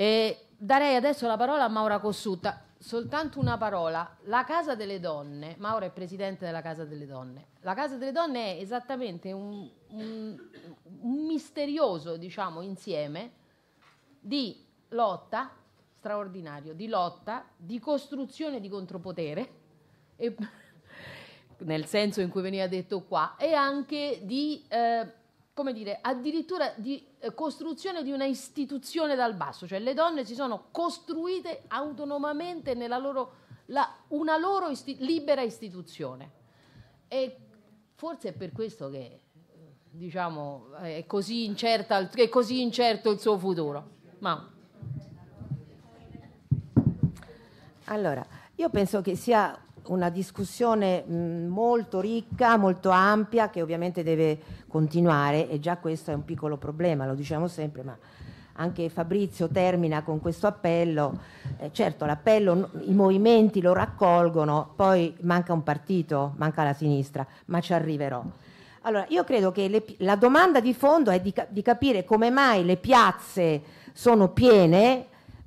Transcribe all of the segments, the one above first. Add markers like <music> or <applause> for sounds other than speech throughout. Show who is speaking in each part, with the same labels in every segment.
Speaker 1: E darei adesso la parola a Maura Cossutta. Soltanto una parola, la Casa delle Donne, Maura è presidente della Casa delle Donne, la Casa delle Donne è esattamente un, un, un misterioso diciamo, insieme di lotta straordinario, di lotta, di costruzione di contropotere, e, <laughs> nel senso in cui veniva detto qua, e anche di... Eh, come dire, addirittura di eh, costruzione di una istituzione dal basso, cioè le donne si sono costruite autonomamente nella loro, la, una loro isti- libera istituzione. E forse è per questo che diciamo, è, così incerta, è così incerto il suo futuro. Ma... Allora, io penso che sia una discussione mh, molto ricca, molto ampia, che ovviamente deve continuare e già questo è un piccolo problema, lo diciamo sempre, ma anche Fabrizio termina con questo appello. Eh, certo, l'appello, i movimenti lo raccolgono, poi manca un partito, manca la sinistra, ma ci arriverò. Allora, io credo che le, la domanda di fondo è di, di, capire come mai le piazze sono piene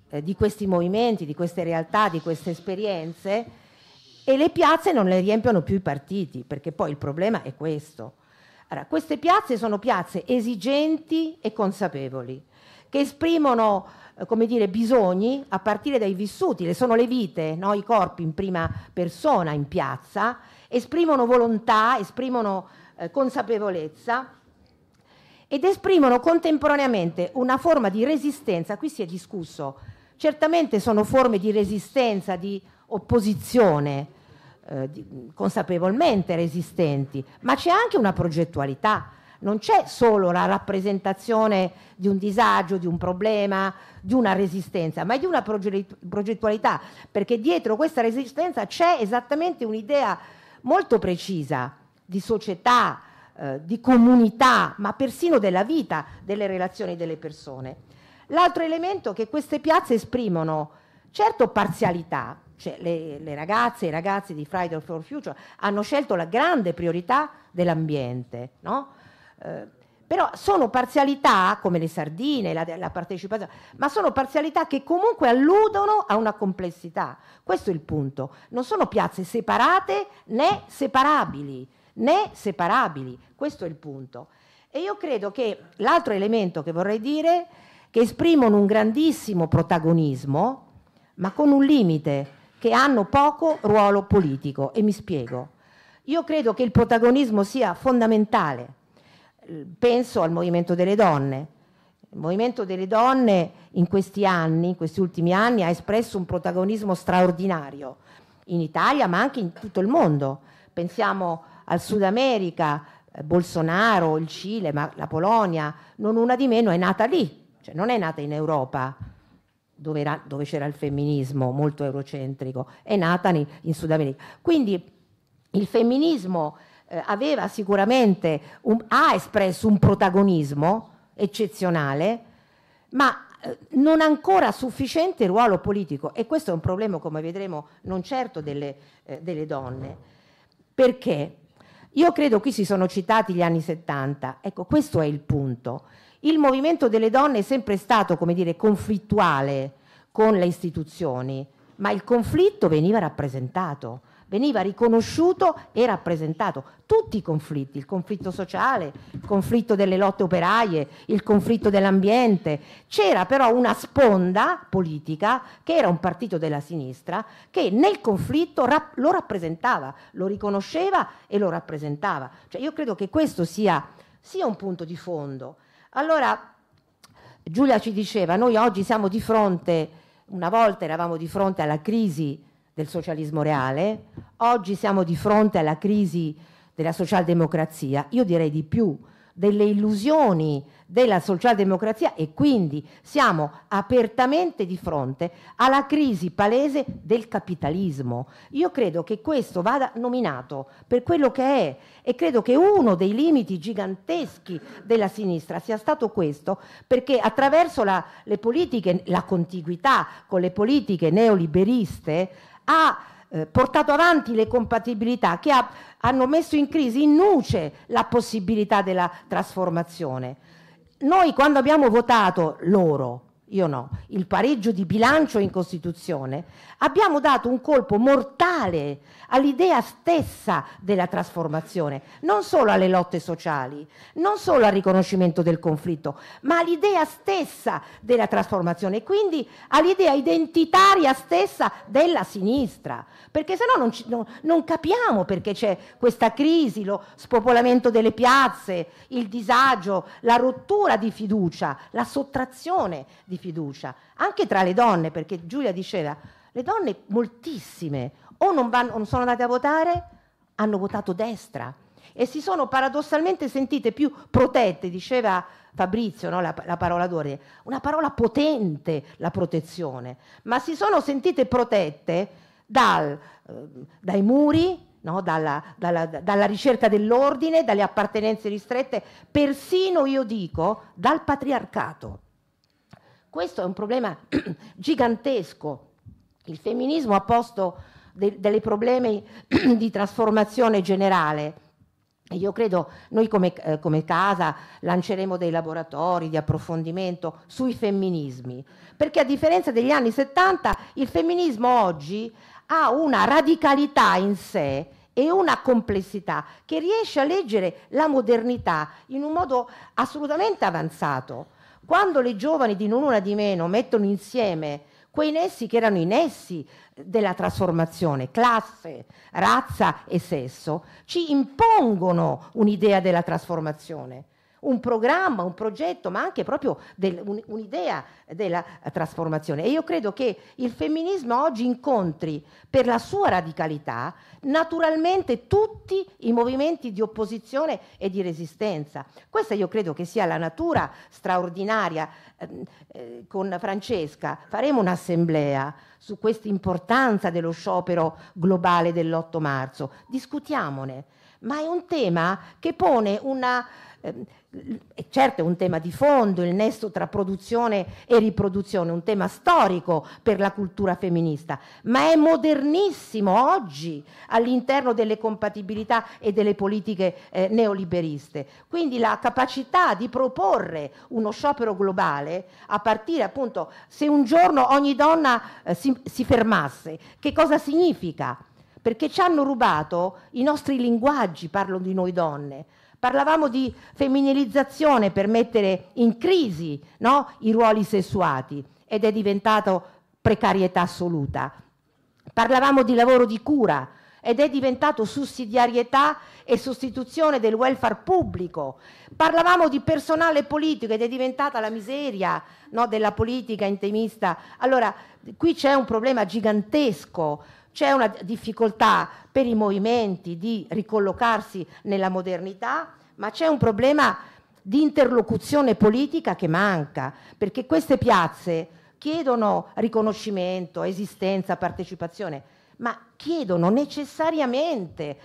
Speaker 1: eh, di questi movimenti, di queste realtà, di queste esperienze e le piazze non le riempiono più i partiti, perché poi il problema è questo. Allora, queste piazze sono piazze esigenti e consapevoli, che esprimono eh, come dire, bisogni a partire dai vissuti, le sono le vite, no? i corpi in prima persona in piazza, esprimono volontà, esprimono eh, consapevolezza ed esprimono contemporaneamente una forma di resistenza, qui si è discusso, certamente sono forme di resistenza, di opposizione eh, consapevolmente resistenti, ma c'è anche una progettualità. Non c'è solo la rappresentazione di un disagio, di un problema, di una resistenza, ma è di una progettualità, perché dietro questa resistenza c'è esattamente un'idea molto precisa di società, eh, di comunità, ma persino della vita, delle relazioni delle persone. L'altro elemento è che queste piazze esprimono certo parzialità, cioè le, le ragazze e i ragazzi di Friday for Future hanno scelto la grande priorità dell'ambiente, no? Eh, però sono parzialità, come le sardine, la, la, partecipazione, ma sono parzialità che comunque alludono a una complessità. Questo è il punto. Non sono piazze separate né separabili, né separabili. Questo è il punto. E io credo che l'altro elemento che vorrei dire, che esprimono un grandissimo protagonismo, ma con un limite, che hanno poco ruolo politico. E mi spiego. Io credo che il protagonismo sia fondamentale. Penso al movimento delle donne. Il movimento delle donne in questi anni, in questi ultimi anni, ha espresso un protagonismo straordinario in Italia, ma anche in tutto il mondo. Pensiamo al Sud America, eh, Bolsonaro, il Cile, ma la Polonia, non una di meno è nata lì, cioè non è nata in Europa dove, era, dove c'era il femminismo molto eurocentrico, è nata in, in Sud America. Quindi il femminismo eh, aveva sicuramente, un, ha espresso un protagonismo eccezionale, ma eh, non ancora sufficiente ruolo politico e questo è un problema come vedremo non certo delle, eh, delle, donne perché io credo qui si sono citati gli anni 70 ecco questo è il punto il movimento delle donne è sempre stato, come dire, conflittuale con le istituzioni, ma il conflitto veniva rappresentato, veniva riconosciuto e rappresentato. Tutti i conflitti, il conflitto sociale, il conflitto delle lotte operaie, il conflitto dell'ambiente. C'era però una sponda politica, che era un partito della sinistra, che nel conflitto rap lo rappresentava, lo riconosceva e lo rappresentava. Cioè io credo che questo sia, sia un punto di fondo. Allora Giulia ci diceva, noi oggi siamo di fronte, una volta eravamo di fronte alla crisi del socialismo reale, oggi siamo di fronte alla crisi della socialdemocrazia, io direi di più, delle illusioni della socialdemocrazia e quindi siamo apertamente di fronte alla crisi palese del capitalismo. Io credo che questo vada nominato per quello che è e credo che uno dei limiti giganteschi della sinistra sia stato questo perché attraverso la, le politiche, la contiguità con le politiche neoliberiste ha eh, portato avanti le compatibilità che ha, hanno messo in crisi, in nuce, la possibilità della trasformazione. Noi quando abbiamo votato loro, io no, il pareggio di bilancio in Costituzione, abbiamo dato un colpo mortale all'idea stessa della trasformazione, non solo alle lotte sociali, non solo al riconoscimento del conflitto, ma all'idea stessa della trasformazione e quindi all'idea identitaria stessa della sinistra, perché se no non, non capiamo perché c'è questa crisi, lo spopolamento delle piazze, il disagio, la rottura di fiducia, la sottrazione di di fiducia, anche tra le donne, perché Giulia diceva, le donne moltissime o non, vanno, non sono andate a votare, hanno votato destra e si sono paradossalmente sentite più protette, diceva Fabrizio, no? la, la, parola d'ordine, una parola potente la protezione, ma si sono sentite protette dal, eh, dai muri, no? dalla, dalla, dalla ricerca dell'ordine, dalle appartenenze ristrette, persino io dico dal patriarcato. Questo è un problema <clears throat> gigantesco. Il femminismo ha posto de- dei problemi <clears throat> di trasformazione generale. Io credo, noi come, eh, come, casa lanceremo dei laboratori di approfondimento sui femminismi, perché a differenza degli anni 70 il femminismo oggi ha una radicalità in sé e una complessità che riesce a leggere la modernità in un modo assolutamente avanzato. Quando le giovani di non una di meno mettono insieme quei nessi che erano i nessi della trasformazione, classe, razza e sesso, ci impongono un'idea della trasformazione un programma, un progetto, ma anche proprio del, un, un'idea della trasformazione. E io credo che il femminismo oggi incontri per la sua radicalità naturalmente tutti i movimenti di opposizione e di resistenza. Questa io credo che sia la natura straordinaria. Ehm, eh, con Francesca faremo un'assemblea su questa importanza dello sciopero globale dell'8 marzo, discutiamone, ma è un tema che pone una eh, certo è un tema di fondo, il nesso tra produzione e riproduzione, un tema storico per la cultura femminista, ma è modernissimo oggi all'interno delle compatibilità e delle politiche eh, neoliberiste. Quindi la capacità di proporre uno sciopero globale a partire appunto se un giorno ogni donna eh, si, si fermasse, che cosa significa? Perché ci hanno rubato i nostri linguaggi, parlo di noi donne Parlavamo di femminilizzazione per mettere in crisi no? i ruoli sessuati ed è diventato precarietà assoluta. Parlavamo di lavoro di cura ed è diventato sussidiarietà e sostituzione del welfare pubblico. Parlavamo di personale politico ed è diventata la miseria no, della politica intemista. Allora, qui c'è un problema gigantesco c'è una difficoltà per i movimenti di ricollocarsi nella modernità, ma c'è un problema di interlocuzione politica che manca, perché queste piazze chiedono riconoscimento, esistenza, partecipazione, ma chiedono necessariamente,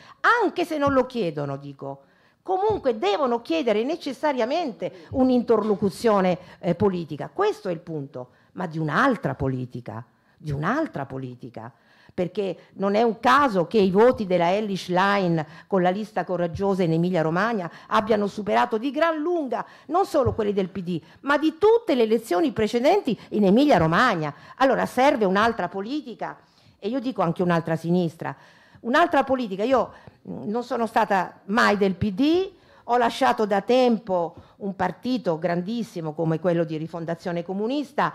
Speaker 1: anche se non lo chiedono, dico, comunque devono chiedere necessariamente un'interlocuzione eh, politica. Questo è il punto, ma di un'altra politica, di un'altra politica perché non è un caso che i voti della Ellis Line con la lista coraggiosa in Emilia-Romagna abbiano superato di gran lunga non solo quelli del PD, ma di tutte le elezioni precedenti in Emilia-Romagna. Allora serve un'altra politica e io dico anche un'altra sinistra. Un'altra politica, io non sono stata mai del PD, ho lasciato da tempo un partito grandissimo come quello di Rifondazione Comunista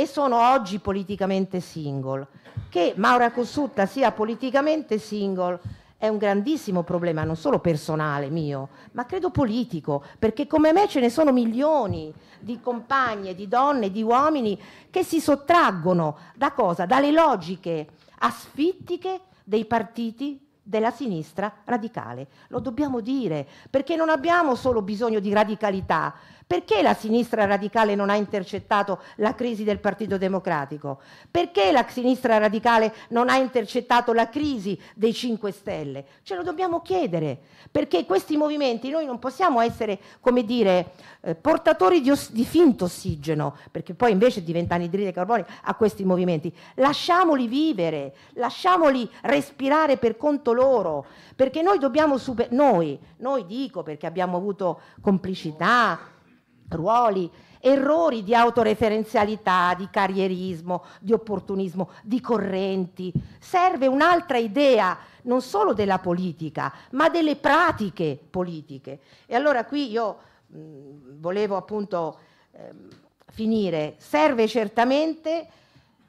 Speaker 1: e sono oggi politicamente single. Che Maura Cossutta sia politicamente single è un grandissimo problema, non solo personale mio, ma credo politico, perché come me ce ne sono milioni di compagne, di donne, di uomini che si sottraggono da cosa? Dalle logiche asfittiche dei partiti della sinistra radicale. Lo dobbiamo dire, perché non abbiamo solo bisogno di radicalità, perché la sinistra radicale non ha intercettato la crisi del Partito Democratico? Perché la sinistra radicale non ha intercettato la crisi dei 5 Stelle? Ce lo dobbiamo chiedere, perché questi movimenti noi non possiamo essere, come dire, eh, portatori di, os- di finto ossigeno, perché poi invece diventa anidride carbonica a questi movimenti. Lasciamoli vivere, lasciamoli respirare per conto loro, perché noi dobbiamo superare, noi, noi dico perché abbiamo avuto complicità, ruoli, errori di autoreferenzialità, di carrierismo, di opportunismo, di correnti. Serve un'altra idea non solo della politica, ma delle pratiche politiche. E allora qui io mh, volevo appunto ehm, finire. Serve certamente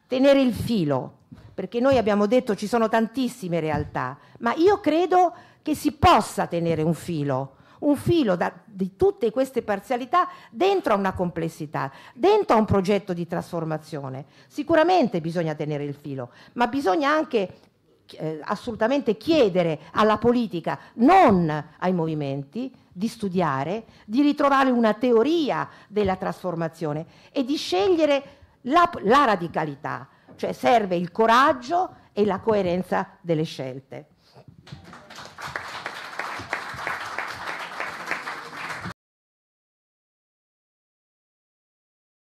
Speaker 1: tenere il filo, perché noi abbiamo detto ci sono tantissime realtà, ma io credo che si possa tenere un filo un filo da, di tutte queste parzialità dentro a una complessità, dentro a un progetto di trasformazione. Sicuramente bisogna tenere il filo, ma bisogna anche eh, assolutamente chiedere alla politica, non ai movimenti, di studiare, di ritrovare una teoria della trasformazione e di scegliere la, la radicalità, cioè serve il coraggio e la coerenza delle scelte.